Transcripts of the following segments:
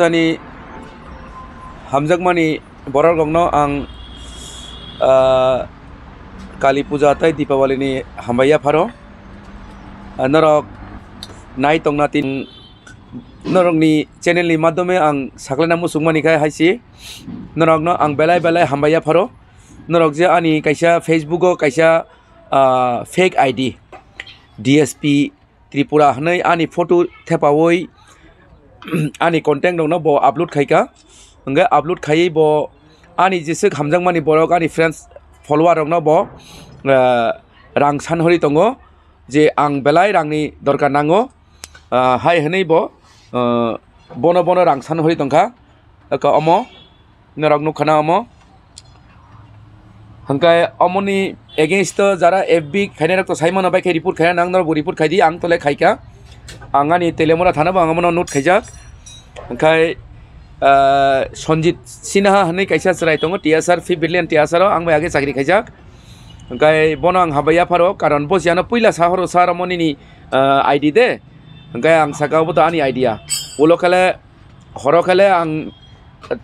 Tani Hamzagmani Borar Gongno Ang Kali Puja Tai Deepavali Ni Hambaya Paro Narok Nai Tong Natin Narok Ni Channel Ni Madhome Ang Sakla Namu Sungma Nikai Hai Si Narok No Ang Belai Belai Hambaya Paro Narok Je Ani Kaisa Facebook O Kaisa Fake ID DSP Tripura Hanai Ani Photo Thepa Woi আনি contact দোক ব upload খাইকা হে upload খাই ব আনি যেসে হামজংমানী বড় আনি friends follower দোক ব রং সানহরি দো যে আং বেলাই দরকার নাঙ হাই হই ব বন বন রং সানহরি দা অমো নরক নুখানা অমো হাই অমনি এগেইনস্ট যারা এফ বি খাইনাই রক্ত সাইমন বাইক রিপোর্ট খাই নাম রিপোর্ট খাই আং তোলে খাইকা आंगानि तेलेमरा थाना बाङामोनाव नट खाइजाक ओंखाय सन्जित सिनहा होननाय खायसा जिराय दङ टिआसार फिफ बिलियन टिआसाराव आंबो आगे साख्रि खाइजाक ओंखाय बन आं हाबाया फार' कारण बसियानो पहिला साहर सारमनिनि आइडि दे ओंखाय आं सागावबो दा आंनि आइडिया उलो खाले हर खाले आं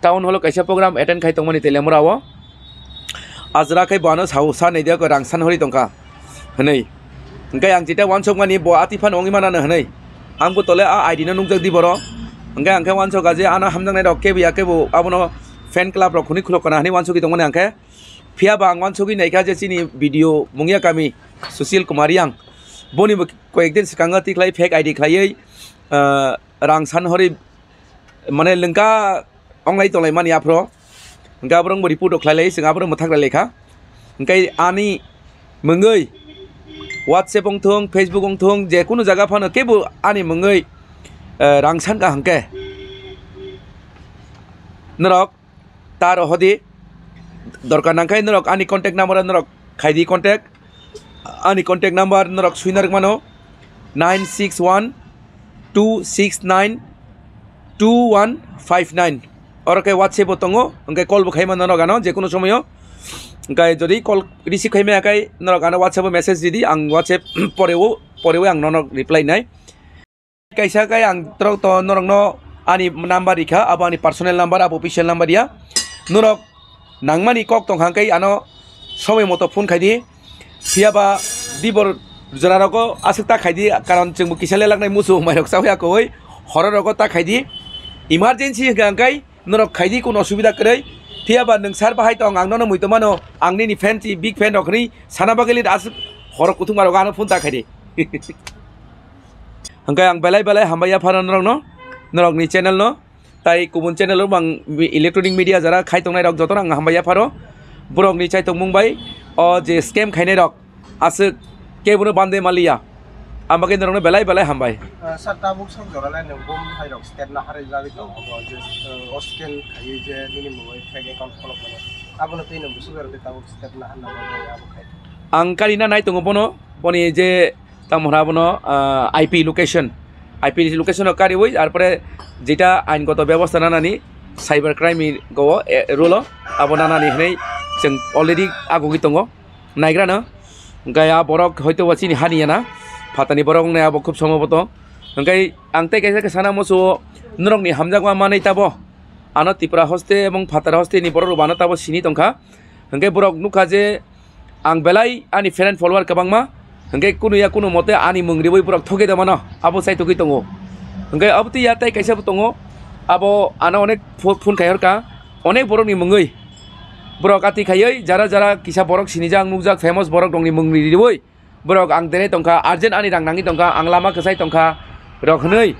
टाउन हलो खायसा प्रग्राम एटेन्ड खाइदोंमोन तेलेमराव आजराखै बानो सावसा नैदिया रांसान हरि दंखा होनै उनके आं जेटा वन सब गानी बो आती फा नङी माना हनै आंबो तले आ आईडी ना नुंगजक दि बरो उनके वन सौ गाजे आना हम नाय रखे बिया के बो आबनो फैन क्लब रखुनि खुलकना हनि वन सब दंगने आंखे फिया बांग वन सब नायखा जे सिनि वीडियो मुंगिया कमी सुशील कुमारी आं बोनि कैक दिन सिकांगा तिखलाय फेक आईडी खलायै रां सानहरि माने लंका अंगलाय तंलाय मानि आफ्र गाब्रं रिपोर्ट खलायलाय सिङाब्रं मथाग्रा लेखा ओंखाय आनि मंगै ꯋꯥꯠꯁꯦꯞ ꯑꯣꯡꯊꯣꯡ ꯐꯦꯁꯕꯨꯛ ꯑꯣꯡꯊꯣꯡ ꯖꯦ ꯀꯨꯅꯨ ꯖꯒꯥ ꯐꯅ ꯀꯦꯕꯨ ꯑꯅꯤ ꯃꯉꯩ রাংসান কাহাংকে নরক তার হদি দরকার নাংখাই নরক আনি কন্টেক্ট নাম্বার নরক খাইদি কন্টেক্ট আনি কন্টেক্ট নাম্বার নরক সুইনার মানো nine six one two six nine two one five nine ওরকে হোয়াটসঅ্যাপ তঙ্গো ওকে কল বখাই মানো নরক আনো যে কোনো সময়ও गाय जदि कल रिसिभ खाइमायाखाय नरक आंनो वाट्सएपाव मेसेज दिदि आं वाट्सएप परेव परेव आं नरक रिप्लाइ नाय कैसाखाय आं तरक त नरकनो आंनि नाम्बार इखा अब आंनि पार्सनेल नाम्बार अब अफिसियेल नाम्बार या नरक नांमानि कक तंखांखाय आनो समय मतो फोन खाइदि सियाबा दिबर জোনারকো আসুক তা খাই দিয়ে কারণ চেঙ্গু কিসালে লাগনাই মুসু মাইরক সাহা কই হররকো তা খাই দিয়ে ইমার্জেন্সি গাঙ্কাই নরক খাই দিয়ে কোনো অসুবিধা করে फियाबा नोंसार बाहाय त आंनोनो मुइतो मानो आंनि नि फ्यान ति बिग फ्यान दखनि साना बागेलि दास हर कुथुमार गानो फोन दाखायदि हंगाय आं बेलाय बेलाय हामबाया फारान रंनो नरगनि चैनल नो তাই কবন চ্যানেল বা ইলেকট্রনিক মিডিয়া যারা খাই তো রক যত আমি হামাইয়া পারো বরং নিচাই তো মুংবাই ও যে স্ক্যাম খাইনে রক আসে কে বানদে মালিয়া আমাক এনেধৰণে পেলাই পেলাই সাম্বাই আংকাৰ ইনা নাই তুঙো পোন পনি যে তামহা বন I P location I P location কাৰি হৈ তাৰ পৰা যেতিয়া আইনগত ব্যৱস্থা নানানি চাইবাৰ ক্ৰাইম গৱ ৰোল আপোনাৰ নানি হেনে যেন অলৰেডি আগুগি তঙ নাইগ্ৰা ন গায়া বৰক হয়তো বাচি নিহানি না फातानि बरं नया बखुब समबतो ओंखाय आं ते कैसे साना मोसौ नरंनि हामजागवा मानै ताबो आनो तिपरा हस्ते एबं फातारा हस्तेनि बर' रुबानो ताबो सिनि दंखा ओंखाय बरक नुखा जे आं बेलाय आंनि फ्रेन्ड फलोवार गोबांमा ओंखाय कुनुया कुनु मते आंनि मुंरिबै बरक थगे दमानो आबो साय थगै दङ ओंखाय आबोति या ताय कैसेबो दङ आबो आनो अनेक फुन खायरका अनेक बर'नि मुङै बरक आथिखायै जारा जारा किसा बरक सिनिजा आं नुगजाक फेमस बरक दंनि मुंनि दिबै borok ang dene tongkha urgent ani rang nangi tongkha ang lama kesai tongkha rokhnei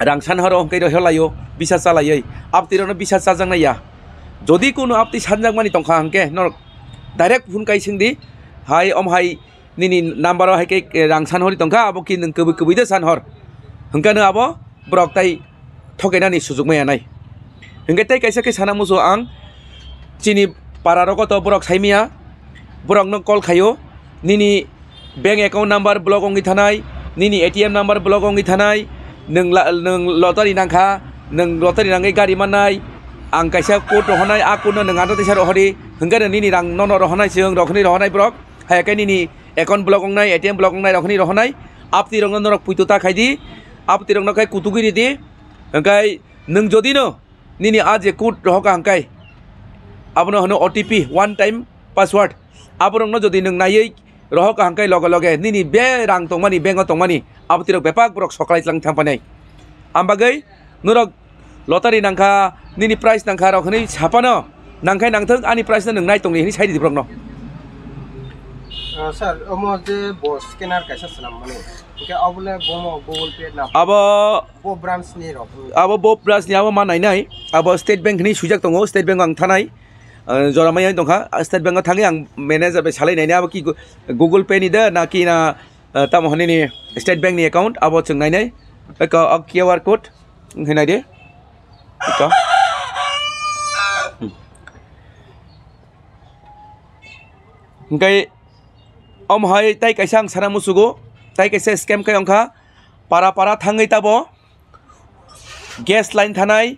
rang san horo hongkei ro helayo bisas chalayei apti rono bisas chajang naiya যদি কোনো আপনি সানজাকমানি টংখা হাংকে নরক ডাইরেক্ট ফোন কাই সিংদি হাই অম হাই নিনি নাম্বারও হাইকে রাং সানহরি টংখা আবো কি নং কবি কবিদে সানহর হংকানো আবো ব্রক তাই ঠকাইনানি সুযোগমায়া নাই হংকে তাই কাইসা কে সানা মুসু আং চিনি পাড়ারও কত ব্রক সাইমিয়া ব্রক নং কল খাইও নিনি ব্যাঙ্ক एकाउन्ट नाम्बार ब्लक अंगि थानाय नोंनि एटिएम नाम्बार ब्लक अंगि थानाय नों नों लटारि नांखा नों लटारि नाङै गारि माननाय आं कायसा कट रहनाय आकुनो नों आदा दैसा रहरि होंगा नोंनि रां नन रहनाय जों रखनि रहनाय ब्लक हायाखै नोंनि एकाउन्ट ब्लक अंनाय एटिएम ब्लक अंनाय रखनि रहनाय আপনি রং নরক পুইতো তাকাইদি আপনি রং নখাই কুতুগিরি দি হংকাই নং যদি ন নিনি আজ যে কুট রহকা হংকাই আপনার হনো ওটিপি ওয়ান টাইম পাসওয়ার্ড আপনার যদি নং নাইয়ই রহ কাহাঙ্কাই লগে লগে নিনি বে রাং তংমানি বেঙ্গ তংমানি আবতিরক বেপাক বরক সকালাই চাং থাংপানাই আমবাগৈ নুরক লটারি নাংখা নিনি প্রাইজ নাংখা রকনি ছাপানো নাংখাই নাংথং আনি প্রাইজ নাই তংনি হিনি সাইড দিব্রক ন अब बो ब्रान्च नि अब मा नायनाय अब स्टेट बेंक नि सुजाक दङ स्टेट बेंक थानाय जरामाया दंखा स्टेट बैंक थांगे आं मैनेज सालायनायनि आबो कि गुगल पे नि ना कि ना स्टेट बैंक एकाउंट अब आबो सोंनायनै बेखौ किउ आर कोड होनाय दे बेखौ ओमफ्राय अमहाय कैसा आं साना मुसुगो ताइ कैसा स्केम खाय पारा पारा थाङै ताबो गेस लाइन थानाय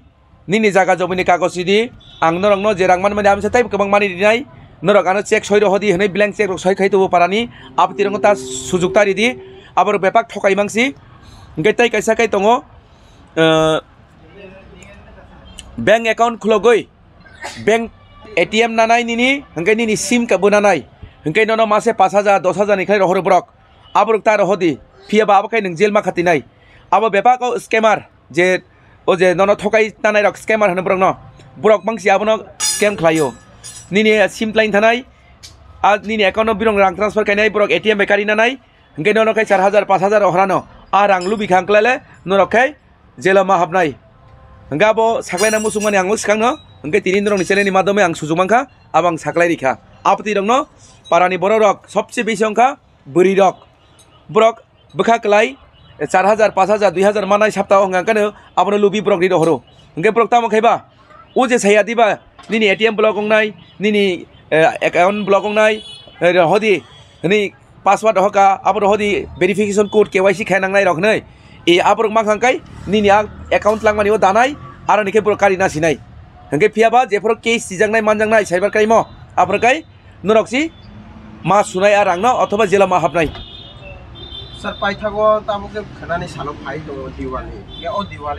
নিনি জাগা জমিনি কাগজ ইদি আংন রংন জেরাং মান মানে আমি সেটাই কেমন মানি দিনাই নরক আনো চেক সৈর হদি হেন ব্ল্যাঙ্ক চেক সৈ খাই তো পারানি আপতি রঙ তা সুযোগ তার ইদি আবার ব্যাপাক ঠকাই মাংসি গেতাই কাইসা কাই তঙ ব্যাংক একাউন্ট খুলো গই ব্যাংক এটিএম নানাই নিনি হঙ্কাই নিনি সিম কাবো নানাই হঙ্কাই নন মাসে পাঁচ হাজার দশ হাজার নিখাই রহর ব্রক আবার তার রহদি ফিয়াবা আবার নিং জেলমা খাতি নাই আবার ব্যাপাক স্কেমার যে o je nono thokai tanai rok scammer han borok no borok bangsi abono scam khlaio nini sim line thanai আর নিনি একাউন্ট বিরং রাং ট্রান্সফার কাইনাই বরক এটিএম বেকারি না নাই হংকে নরখাই চার হাজার পাঁচ হাজার অহরানো আর রাংলু বিখাংকলালে নরখাই জেলা মা হাবনাই হংকা বো সাকলাইনা মুসুমানি আঙু সিখাংনো হংকে তিনি রং নিচেলেনি মাধ্যমে আং সুজুমাংখা আবাং সাকলাই রেখা আপতি রং পারানি বড় রক সবচেয়ে বেশি অংখা বুড়ি রক ব্রক বখাকলাই চার হাজার পাঁচ হাজার দুই হাজার মানায় সাপ্তাহ হঙ্গাকানো আপনার লুবি ব্রক নি হরো হঙ্গে ব্রক তামো খাইবা ও যে সাইয়া দিবা নিনি এটিএম ব্লক নাই নি অ্যাকাউন্ট ব্লক নাই হদি নি পাসওয়ার্ড হকা আবার হদি ভেরিফিকেশন কোড কেওয়াইসি খাই নাংনাই রক নই এই আবার মাখাঙ্কাই নিনি অ্যাকাউন্ট লাংমানিও দানাই আর নিখে ব্রক কারি না সিনাই হে ফিয়াবা যেফর কেস সিজাংনাই মানজাংনাই সাইবার কাইম আপনার কাই নরকি মা সুনাই আর রাংনা অথবা জেলা মা হাবনাই सर पाइथागो त अब के खना नि सालो फाइट हो दिवाली या ओ दिवाली